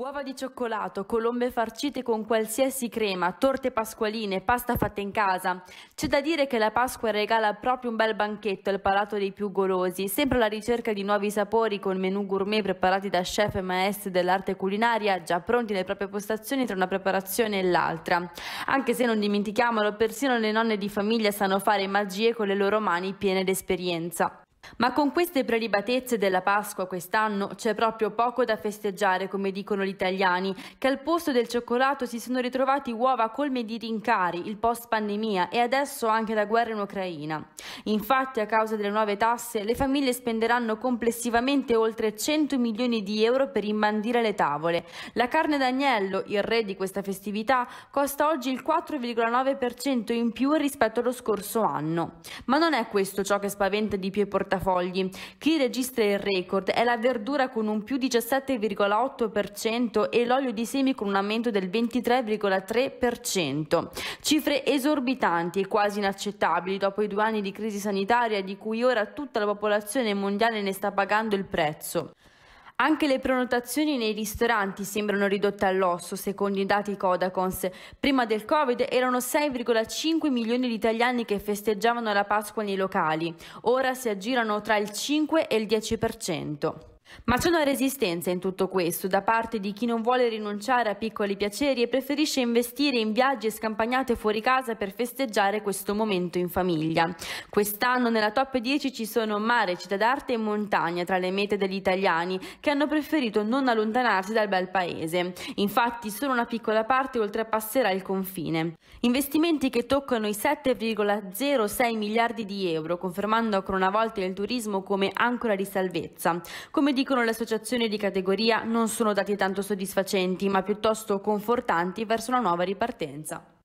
Uova di cioccolato, colombe farcite con qualsiasi crema, torte pasqualine, pasta fatta in casa. C'è da dire che la Pasqua regala proprio un bel banchetto al palato dei più golosi, sempre alla ricerca di nuovi sapori con menù gourmet preparati da chef e maestri dell'arte culinaria già pronti nelle proprie postazioni tra una preparazione e l'altra. Anche se non dimentichiamolo, persino le nonne di famiglia sanno fare magie con le loro mani piene d'esperienza. Ma con queste prelibatezze della Pasqua quest'anno c'è proprio poco da festeggiare, come dicono gli italiani, che al posto del cioccolato si sono ritrovati uova colme di rincari, il post pandemia e adesso anche la guerra in Ucraina. Infatti, a causa delle nuove tasse, le famiglie spenderanno complessivamente oltre 100 milioni di euro per imbandire le tavole. La carne d'agnello, il re di questa festività, costa oggi il 4,9% in più rispetto allo scorso anno. Ma non è questo ciò che spaventa di più i portafogli portafogli. Chi registra il record è la verdura con un più 17,8% e l'olio di semi con un aumento del 23,3%. Cifre esorbitanti e quasi inaccettabili dopo i due anni di crisi sanitaria di cui ora tutta la popolazione mondiale ne sta pagando il prezzo. Anche le prenotazioni nei ristoranti sembrano ridotte all'osso, secondo i dati Codacons. Prima del Covid erano 6,5 milioni di italiani che festeggiavano la Pasqua nei locali, ora si aggirano tra il 5 e il 10%. Ma c'è una resistenza in tutto questo da parte di chi non vuole rinunciare a piccoli piaceri e preferisce investire in viaggi e scampagnate fuori casa per festeggiare questo momento in famiglia. Quest'anno nella top 10 ci sono mare, città d'arte e montagna tra le mete degli italiani che hanno preferito non allontanarsi dal bel paese. Infatti solo una piccola parte oltrepasserà il confine. Investimenti che toccano i 7,06 miliardi di euro, confermando ancora una volta il turismo come ancora di salvezza. Come dicono le associazioni di categoria, non sono dati tanto soddisfacenti, ma piuttosto confortanti verso una nuova ripartenza.